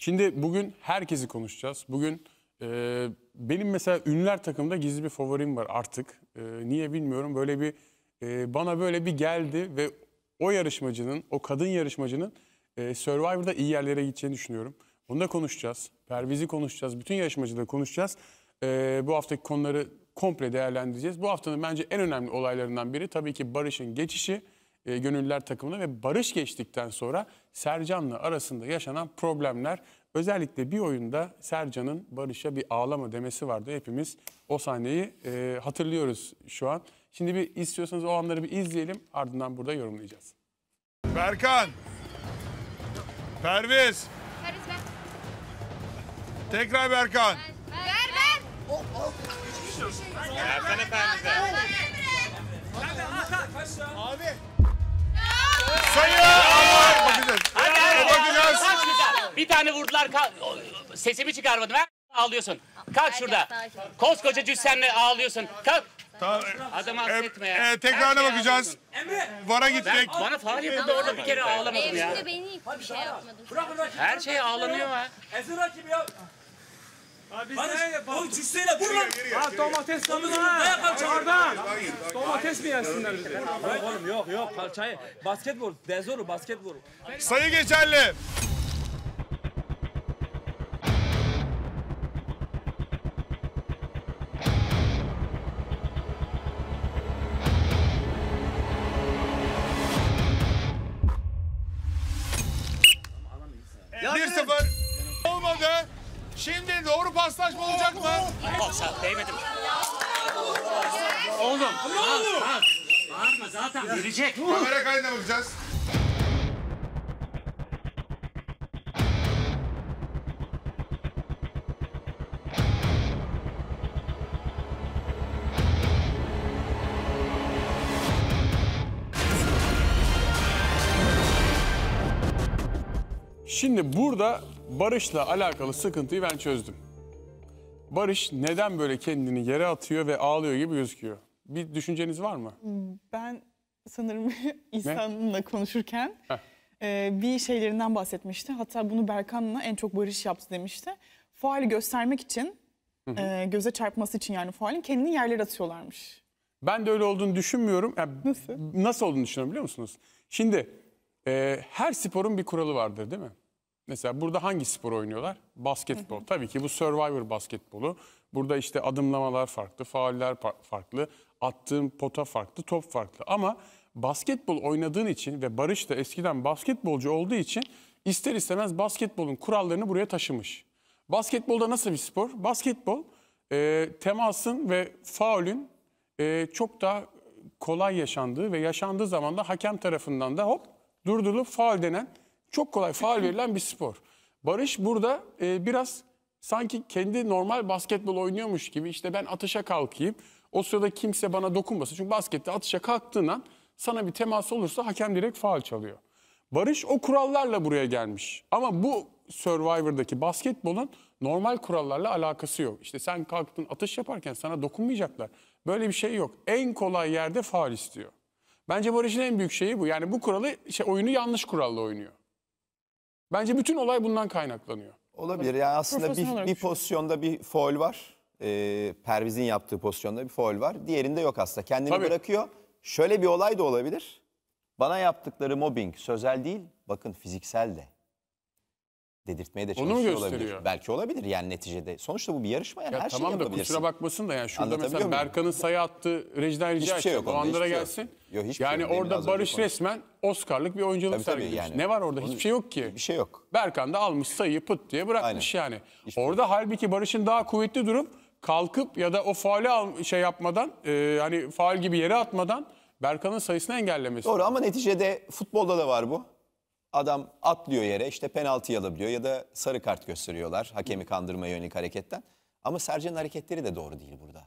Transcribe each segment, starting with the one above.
Şimdi bugün herkesi konuşacağız. Bugün e, benim mesela ünler takımda gizli bir favorim var artık. E, niye bilmiyorum. Böyle bir e, bana böyle bir geldi ve o yarışmacının, o kadın yarışmacının e, Survivor'da iyi yerlere gideceğini düşünüyorum. Bunu da konuşacağız. Perviz'i konuşacağız. Bütün yarışmacıları konuşacağız. E, bu haftaki konuları komple değerlendireceğiz. Bu haftanın bence en önemli olaylarından biri tabii ki Barış'ın geçişi e, gönüllüler takımında ve barış geçtikten sonra Sercan'la arasında yaşanan problemler özellikle bir oyunda Sercan'ın Barış'a bir ağlama demesi vardı. Hepimiz o sahneyi e, hatırlıyoruz şu an. Şimdi bir istiyorsanız o anları bir izleyelim ardından burada yorumlayacağız. Berkan! Perviz! Perviz ben. Tekrar Berkan! Ben, ben, ben. ben. Oh, oh. Versene Perviz'e. Abi! Sayılar Allah bakacağız. Hadi Bakacağız. Kaç güzel. Bir tane vurdular. Sesimi çıkarmadım. Ha? Ağlıyorsun. Kalk şurada. Koskoca cüssenle ağlıyorsun. Kalk. Tamam. Adamı affetme ya. E, tekrarına bakacağız. Vara gitmek. bana faal yapıldı orada bir kere ağlamadım ya. Emre beni hiçbir şey yapmadım. Her şey ağlanıyor ha. Ezra gibi ya. Abi Barış, oğlum cüsseyle vur lan. Ha domates sanırım ha. Arda. Domates mi yesinler bizi? Yok oğlum yok yok. Kalçayı basketbol. Dezoru basketbol. Sayı geçerli. oğlum. Ne oğlum? Bağırma zaten verecek. Kamera kaydına bakacağız. Şimdi burada Barış'la alakalı sıkıntıyı ben çözdüm. Barış neden böyle kendini yere atıyor ve ağlıyor gibi gözüküyor? bir düşünceniz var mı? Hmm, ben sanırım insanla konuşurken e, bir şeylerinden bahsetmişti. Hatta bunu Berkan'la en çok Barış yaptı demişti. Faali göstermek için, e, göze çarpması için yani faalin kendini yerler atıyorlarmış. Ben de öyle olduğunu düşünmüyorum. Yani Nasıl? Nasıl olduğunu düşünüyorum biliyor musunuz? Şimdi e, her sporun bir kuralı vardır değil mi? Mesela burada hangi spor oynuyorlar? Basketbol. Tabii ki bu Survivor basketbolu. Burada işte adımlamalar farklı, fauller farklı, attığın pota farklı, top farklı. Ama basketbol oynadığın için ve Barış da eskiden basketbolcu olduğu için ister istemez basketbolun kurallarını buraya taşımış. Basketbolda nasıl bir spor? Basketbol e, temasın ve faulün e, çok daha kolay yaşandığı ve yaşandığı zaman da hakem tarafından da hop durdurulup faul denen çok kolay faal verilen bir spor. Barış burada e, biraz sanki kendi normal basketbol oynuyormuş gibi işte ben atışa kalkayım. O sırada kimse bana dokunmasın. Çünkü baskette atışa kalktığın an sana bir temas olursa hakem direkt faal çalıyor. Barış o kurallarla buraya gelmiş. Ama bu Survivor'daki basketbolun normal kurallarla alakası yok. İşte sen kalktın atış yaparken sana dokunmayacaklar. Böyle bir şey yok. En kolay yerde faal istiyor. Bence Barış'ın en büyük şeyi bu. Yani bu kuralı şey, oyunu yanlış kuralla oynuyor. Bence bütün olay bundan kaynaklanıyor. Olabilir. Yani aslında bir, bir pozisyonda bir foul var. Ee, Perviz'in yaptığı pozisyonda bir foul var. Diğerinde yok aslında. Kendini Tabii. bırakıyor. Şöyle bir olay da olabilir. Bana yaptıkları mobbing sözel değil, bakın fiziksel de dedirtmeye de çalışıyor olabilir. Belki olabilir yani neticede. Sonuçta bu bir yarışma yani ya her tamam şeyi Tamam da kusura bakmasın da yani şurada Anlatabiliyor mesela muyum? Berkan'ın sayı attı, rejiden rica şey, şey yok. O anlara şey gelsin. Yok, hiçbir şey yani şey yok. orada Barış resmen Oscar'lık bir oyunculuk tabii, sergilemiş. Tabii yani. Ne var orada? hiçbir şey yok ki. Bir şey yok. Berkan da almış sayıyı pıt diye bırakmış Aynen. yani. Hiçbir şey orada şey. halbuki Barış'ın daha kuvvetli durup kalkıp ya da o faali şey yapmadan e, hani faal gibi yere atmadan Berkan'ın sayısını engellemesi. Doğru ama neticede futbolda da var bu. Adam atlıyor yere işte penaltı alabiliyor ya da sarı kart gösteriyorlar hakemi kandırmaya yönelik hareketten. Ama Sercan'ın hareketleri de doğru değil burada.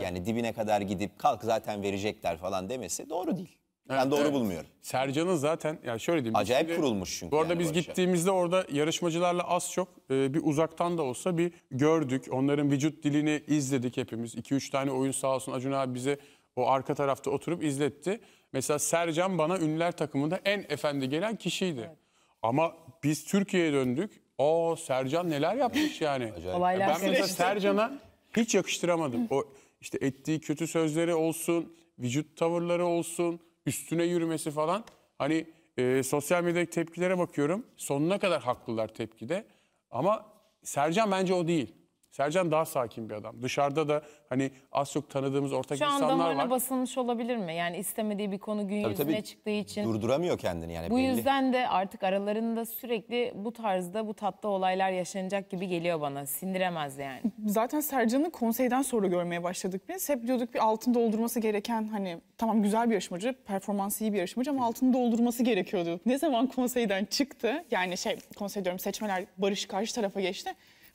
Yani dibine kadar gidip kalk zaten verecekler falan demesi doğru değil. Ben Evet, doğru evet. bulmuyorum. Sercan'ın zaten ya şöyle diyeyim. Acayip Şimdi- kurulmuş çünkü Bu arada yani biz barışa. gittiğimizde orada yarışmacılarla az çok e, bir uzaktan da olsa bir gördük. Onların vücut dilini izledik hepimiz. 2-3 tane oyun sağ olsun Acun abi bize o arka tarafta oturup izletti. Mesela Sercan bana ünlüler takımında en efendi gelen kişiydi. Evet. Ama biz Türkiye'ye döndük. O Sercan neler yapmış yani. Acayip. E, ben mesela Sercan'a hiç yakıştıramadım. o işte ettiği kötü sözleri olsun, vücut tavırları olsun, üstüne yürümesi falan. Hani e, sosyal medyadaki tepkilere bakıyorum. Sonuna kadar haklılar tepkide. Ama Sercan bence o değil. Sercan daha sakin bir adam. Dışarıda da hani az çok tanıdığımız ortak Şu an insanlar damarına var. basılmış olabilir mi? Yani istemediği bir konu gün Tabii, yüzüne tabii. çıktığı için. Durduramıyor kendini yani Bu belli. yüzden de artık aralarında sürekli bu tarzda bu tatlı olaylar yaşanacak gibi geliyor bana. Sindiremez yani. Zaten Sercan'ı konseyden sonra görmeye başladık biz. Hep diyorduk bir altın doldurması gereken hani tamam güzel bir yarışmacı, performansı iyi bir yarışmacı ama altını doldurması gerekiyordu. Ne zaman konseyden çıktı yani şey konsey diyorum seçmeler Barış karşı tarafa geçti.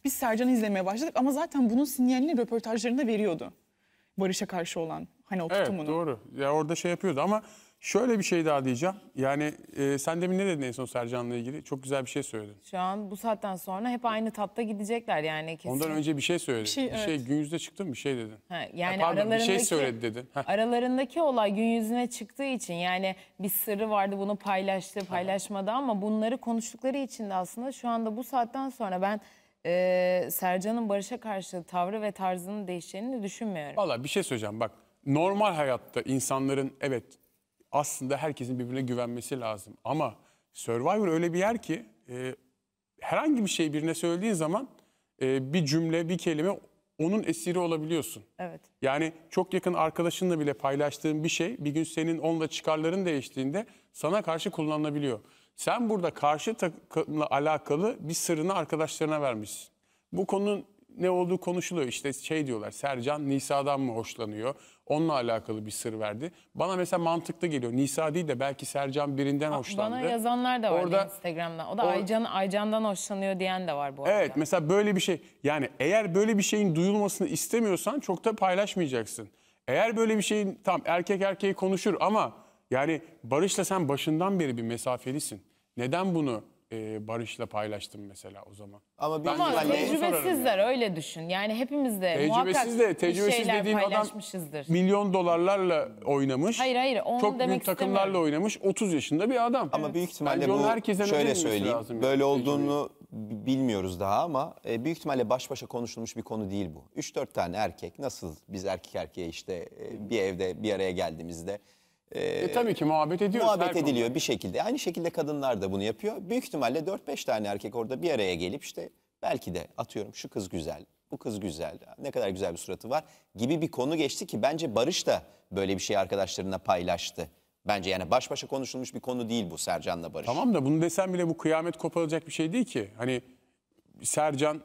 Biz Sercan'ı izlemeye başladık ama zaten bunun sinyalini röportajlarında veriyordu. Barış'a karşı olan hani o tutumunu. Evet doğru. Ya orada şey yapıyordu ama şöyle bir şey daha diyeceğim. Yani e, sen demin ne dedin en son Sercan'la ilgili? Çok güzel bir şey söyledin. Şu an bu saatten sonra hep aynı tatta gidecekler yani kesin. Ondan önce bir şey söyledin. Bir şey, bir şey, evet. gün yüzüne çıktı bir şey dedin. Ha, yani ha, pardon, aralarındaki, bir şey söyledi dedin. Heh. Aralarındaki olay gün yüzüne çıktığı için yani bir sırrı vardı bunu paylaştı paylaşmadı ama bunları konuştukları için de aslında şu anda bu saatten sonra ben e, Sercan'ın Barış'a karşı tavrı ve tarzının değişeceğini düşünmüyorum. Valla bir şey söyleyeceğim bak. Normal hayatta insanların evet aslında herkesin birbirine güvenmesi lazım. Ama Survivor öyle bir yer ki e, herhangi bir şey birine söylediğin zaman e, bir cümle, bir kelime onun esiri olabiliyorsun. Evet. Yani çok yakın arkadaşınla bile paylaştığın bir şey bir gün senin onunla çıkarların değiştiğinde sana karşı kullanılabiliyor. Sen burada karşı takımla alakalı bir sırrını arkadaşlarına vermişsin. Bu konunun ne olduğu konuşuluyor. İşte şey diyorlar Sercan Nisa'dan mı hoşlanıyor? Onunla alakalı bir sır verdi. Bana mesela mantıklı geliyor. Nisa değil de belki Sercan birinden Aa, hoşlandı. Bana yazanlar da var Orada, Instagram'dan. O da or Aycan, Aycan'dan hoşlanıyor diyen de var bu arada. Evet mesela böyle bir şey. Yani eğer böyle bir şeyin duyulmasını istemiyorsan çok da paylaşmayacaksın. Eğer böyle bir şeyin tam erkek erkeği konuşur ama yani Barış'la sen başından beri bir mesafelisin. Neden bunu e, Barış'la paylaştın mesela o zaman. Ama bir Ama tecrübesizler yani. öyle düşün. Yani hepimiz de tecrübesiz de tecrübesiz dediğin adam milyon dolarlarla oynamış. Hayır hayır onu çok demek büyük takımlarla istemiyorum. oynamış 30 yaşında bir adam. Ama evet. büyük ihtimalle Bence bu herkese şöyle söyleyeyim. Lazım böyle yani. olduğunu tecrübe. bilmiyoruz daha ama e, büyük ihtimalle baş başa konuşulmuş bir konu değil bu. 3-4 tane erkek nasıl biz erkek erkeğe işte e, bir evde bir araya geldiğimizde e, e, tabii ki muhabbet ediyoruz. Muhabbet ediliyor konuda. bir şekilde. Aynı şekilde kadınlar da bunu yapıyor. Büyük ihtimalle 4-5 tane erkek orada bir araya gelip işte belki de atıyorum şu kız güzel, bu kız güzel, ne kadar güzel bir suratı var gibi bir konu geçti ki bence Barış da böyle bir şey arkadaşlarına paylaştı. Bence yani baş başa konuşulmuş bir konu değil bu Sercan'la Barış. Tamam da bunu desem bile bu kıyamet koparılacak bir şey değil ki. Hani Sercan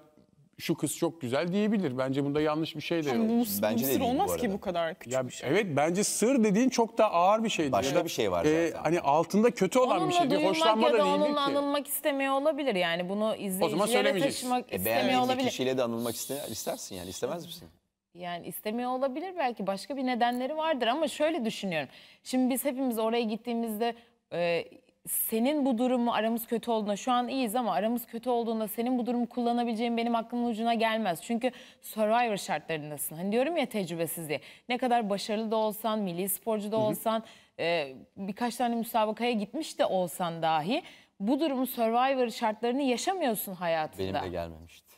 şu kız çok güzel diyebilir. Bence bunda yanlış bir şey de yok. Bu, bence bu de sır değil bu olmaz ki bu kadar küçük ya, bir şey. Evet bence sır dediğin çok daha ağır bir şeydir. Başka bir şey var e, zaten. hani altında kötü olan Onunla bir şey. Bir hoşlanma da ya da değildir onunla anılmak istemiyor olabilir. Yani bunu izleyicilere söylemeyeceğiz. taşımak E, istemiyor beğenmediğin bir olabilir. kişiyle de anılmak iste- istersin yani istemez misin? Yani istemiyor olabilir belki başka bir nedenleri vardır ama şöyle düşünüyorum. Şimdi biz hepimiz oraya gittiğimizde e, senin bu durumu aramız kötü olduğunda şu an iyiyiz ama aramız kötü olduğunda senin bu durumu kullanabileceğim benim aklımın ucuna gelmez. Çünkü Survivor şartlarındasın. Hani diyorum ya tecrübesizliği. Ne kadar başarılı da olsan, milli sporcu da olsan, hı hı. E, birkaç tane müsabakaya gitmiş de olsan dahi bu durumu Survivor şartlarını yaşamıyorsun hayatında. Benim de gelmemişti.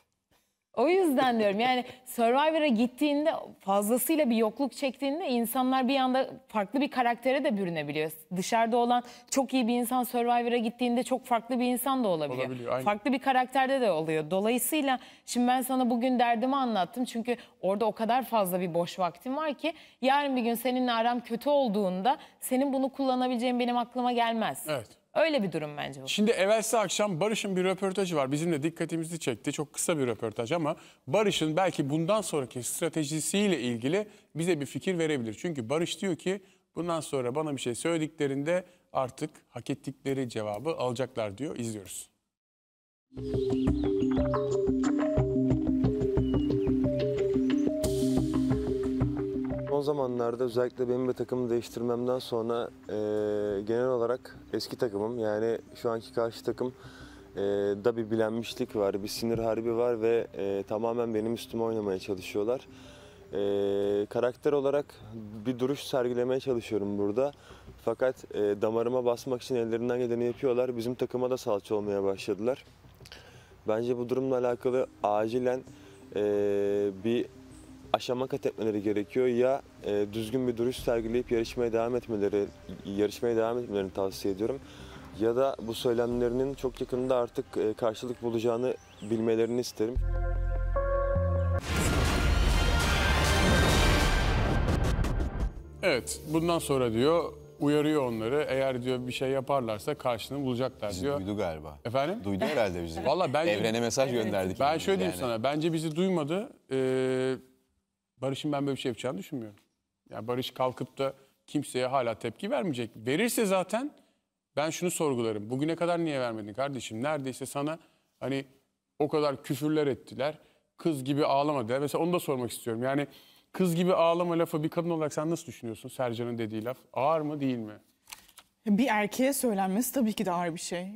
O yüzden diyorum yani Survivor'a gittiğinde fazlasıyla bir yokluk çektiğinde insanlar bir anda farklı bir karaktere de bürünebiliyor. Dışarıda olan çok iyi bir insan Survivor'a gittiğinde çok farklı bir insan da olabiliyor. Olabiliyor, aynen. Farklı bir karakterde de oluyor. Dolayısıyla şimdi ben sana bugün derdimi anlattım. Çünkü orada o kadar fazla bir boş vaktim var ki yarın bir gün seninle aram kötü olduğunda senin bunu kullanabileceğin benim aklıma gelmez. Evet. Öyle bir durum bence bu. Şimdi evvelsi akşam Barış'ın bir röportajı var. Bizim de dikkatimizi çekti. Çok kısa bir röportaj ama Barış'ın belki bundan sonraki stratejisiyle ilgili bize bir fikir verebilir. Çünkü Barış diyor ki bundan sonra bana bir şey söylediklerinde artık hak ettikleri cevabı alacaklar diyor. İzliyoruz. zamanlarda özellikle benim bir takımı değiştirmemden sonra e, genel olarak eski takımım yani şu anki karşı takım e, da bir bilenmişlik var, bir sinir harbi var ve e, tamamen benim üstüme oynamaya çalışıyorlar. E, karakter olarak bir duruş sergilemeye çalışıyorum burada. Fakat e, damarıma basmak için ellerinden geleni yapıyorlar. Bizim takıma da salça olmaya başladılar. Bence bu durumla alakalı acilen e, bir aşama kat etmeleri gerekiyor ya e, düzgün bir duruş sergileyip yarışmaya devam etmeleri, yarışmaya devam etmelerini tavsiye ediyorum. Ya da bu söylemlerinin çok yakında artık e, karşılık bulacağını bilmelerini isterim. Evet, bundan sonra diyor uyarıyor onları. Eğer diyor bir şey yaparlarsa karşılığını bulacaklar bizi diyor. Duydu galiba. Efendim? Duydu herhalde bizi. Valla ben Evrene mesaj gönderdik. Ben şöyle diyeyim yani. sana. Bence bizi duymadı. Ee, Barış'ın ben böyle bir şey yapacağını düşünmüyorum. Yani Barış kalkıp da kimseye hala tepki vermeyecek. Verirse zaten ben şunu sorgularım. Bugüne kadar niye vermedin kardeşim? Neredeyse sana hani o kadar küfürler ettiler. Kız gibi ağlamadı. Mesela onu da sormak istiyorum. Yani kız gibi ağlama lafı bir kadın olarak sen nasıl düşünüyorsun? Sercan'ın dediği laf. Ağır mı değil mi? Bir erkeğe söylenmesi tabii ki de ağır bir şey.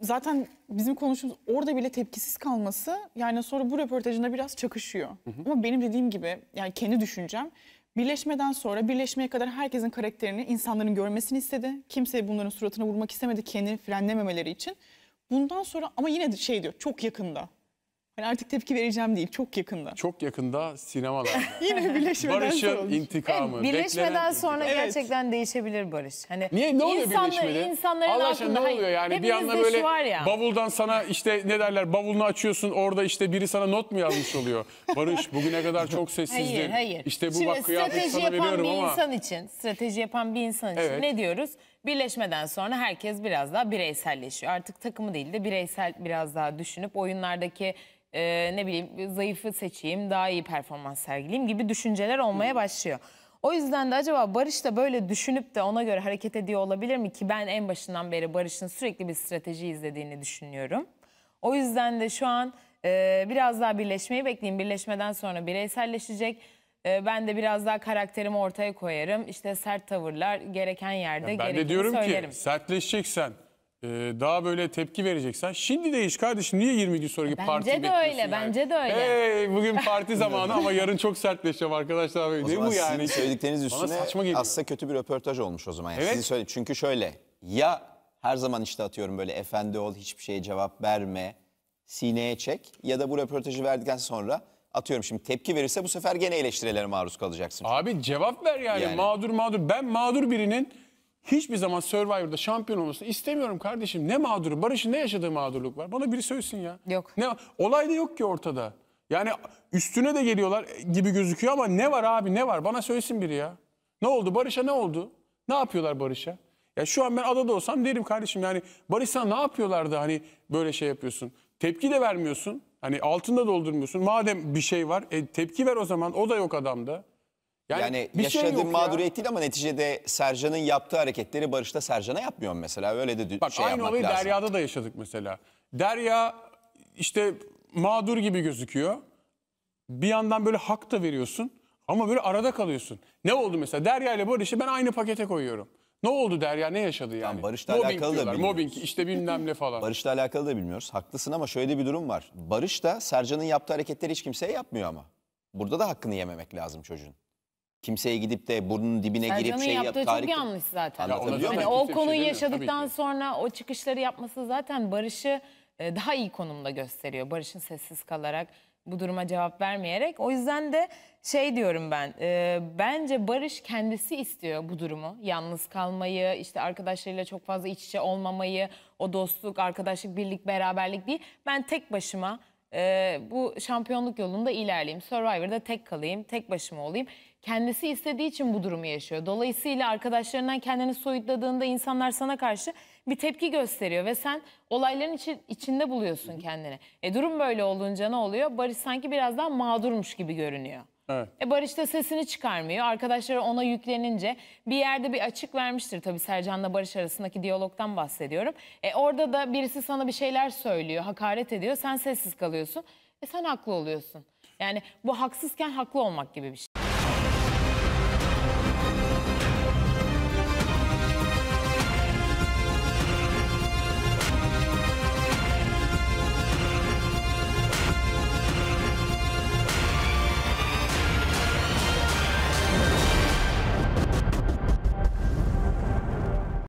Zaten bizim konuştuğumuz orada bile tepkisiz kalması yani sonra bu röportajında biraz çakışıyor. Hı hı. Ama benim dediğim gibi yani kendi düşüncem birleşmeden sonra birleşmeye kadar herkesin karakterini insanların görmesini istedi. Kimse bunların suratına vurmak istemedi kendini frenlememeleri için. Bundan sonra ama yine şey diyor çok yakında ben hani artık tepki vereceğim değil, çok yakında. Çok yakında sinemalarda. Yine birleşmeden sonra olur. intikamı. Evet, birleşmeden sonra intikam. gerçekten değişebilir Barış. Hani Niye? Ne oluyor insanlar- birleşmede? insanların Allah aşkına ne oluyor yani? Bir anda böyle var ya. bavuldan sana işte ne derler bavulunu açıyorsun orada işte biri sana not mu yazmış oluyor? Barış bugüne kadar çok sessizdi. Hayır, hayır. İşte bu Şimdi bak kıyafet. strateji sana yapan veriyorum bir ama. insan için, strateji yapan bir insan için Evet. ne diyoruz? Birleşmeden sonra herkes biraz daha bireyselleşiyor. Artık takımı değil de bireysel biraz daha düşünüp oyunlardaki e, ne bileyim zayıfı seçeyim, daha iyi performans sergileyim gibi düşünceler olmaya başlıyor. O yüzden de acaba Barış da böyle düşünüp de ona göre hareket ediyor olabilir mi ki ben en başından beri Barış'ın sürekli bir strateji izlediğini düşünüyorum. O yüzden de şu an e, biraz daha birleşmeyi bekleyin. Birleşmeden sonra bireyselleşecek. ben de biraz daha karakterimi ortaya koyarım. İşte sert tavırlar gereken yerde ben gerekeni söylerim. Ben de diyorum söylerim. ki sertleşeceksen e, daha böyle tepki vereceksen şimdi değiş kardeşim niye 20 gün sonra gibi parti Bence de öyle, yani? bence de öyle. Hey, bugün parti zamanı ama yarın çok sertleşeceğim arkadaşlar. O Değil zaman mi sizin yani? söyledikleriniz Bana saçma üstüne aslında kötü bir röportaj olmuş o zaman. Yani Evet. Sizin çünkü şöyle ya her zaman işte atıyorum böyle efendi ol hiçbir şeye cevap verme sineye çek ya da bu röportajı verdikten sonra atıyorum şimdi tepki verirse bu sefer gene eleştirilere maruz kalacaksın. Abi cevap ver yani, Yani. mağdur mağdur. Ben mağdur birinin hiçbir zaman Survivor'da şampiyon olmasını istemiyorum kardeşim. Ne mağduru? Barış'ın ne yaşadığı mağdurluk var? Bana biri söylesin ya. Yok. Ne, olay da yok ki ortada. Yani üstüne de geliyorlar gibi gözüküyor ama ne var abi ne var? Bana söylesin biri ya. Ne oldu? Barış'a ne oldu? Ne yapıyorlar Barış'a? Ya şu an ben adada olsam derim kardeşim yani Barış sana ne yapıyorlardı hani böyle şey yapıyorsun? Tepki de vermiyorsun. Hani altında doldurmuyorsun. Madem bir şey var e, tepki ver o zaman. O da yok adamda. Yani, yani bir yaşadığı şey mağduriyet ya. değil ama neticede Sercan'ın yaptığı hareketleri Barış'ta Sercan'a yapmıyor mesela. Öyle de Bak, şey aynı olayı lazım. Derya'da da yaşadık mesela. Derya işte mağdur gibi gözüküyor. Bir yandan böyle hak da veriyorsun ama böyle arada kalıyorsun. Ne oldu mesela? Derya ile Barış'ı ben aynı pakete koyuyorum. Ne oldu Derya? Ne yaşadı yani? Tamam, Barış'la alakalı diyorlar. da bilmiyoruz. Mobbing işte bilmem ne falan. Barış'la alakalı da bilmiyoruz. Haklısın ama şöyle bir durum var. Barış da Sercan'ın yaptığı hareketleri hiç kimseye yapmıyor ama. Burada da hakkını yememek lazım çocuğun kimseye gidip de burnun dibine girip Sercan'ın şey yap. çok yanlış zaten. Ya ona hani o kimse şey yaşadıktan sonra o çıkışları yapması zaten Barış'ı e, daha iyi konumda gösteriyor. Barış'ın sessiz kalarak bu duruma cevap vermeyerek. O yüzden de şey diyorum ben. e, bence Barış kendisi istiyor bu durumu. Yalnız kalmayı, işte arkadaşlarıyla çok fazla iç içe olmamayı, o dostluk, arkadaşlık, birlik, beraberlik değil. Ben tek başıma e, bu şampiyonluk yolunda ilerleyeyim. Survivor'da tek kalayım, tek başıma olayım. Kendisi istediği için bu durumu yaşıyor. Dolayısıyla arkadaşlarından kendini soyutladığında insanlar sana karşı bir tepki gösteriyor ve sen olayların içi, içinde buluyorsun kendini. E durum böyle olunca ne oluyor? Barış sanki biraz daha mağdurmuş gibi görünüyor. Evet. E Barış da sesini çıkarmıyor. Arkadaşları ona yüklenince bir yerde bir açık vermiştir. Tabii Sercan'la Barış arasındaki diyalogdan bahsediyorum. E orada da birisi sana bir şeyler söylüyor, hakaret ediyor. Sen sessiz kalıyorsun. E sen haklı oluyorsun. Yani bu haksızken haklı olmak gibi bir şey.